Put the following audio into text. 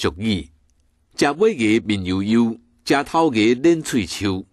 俗语：食米个面油油，食头个冷喙笑。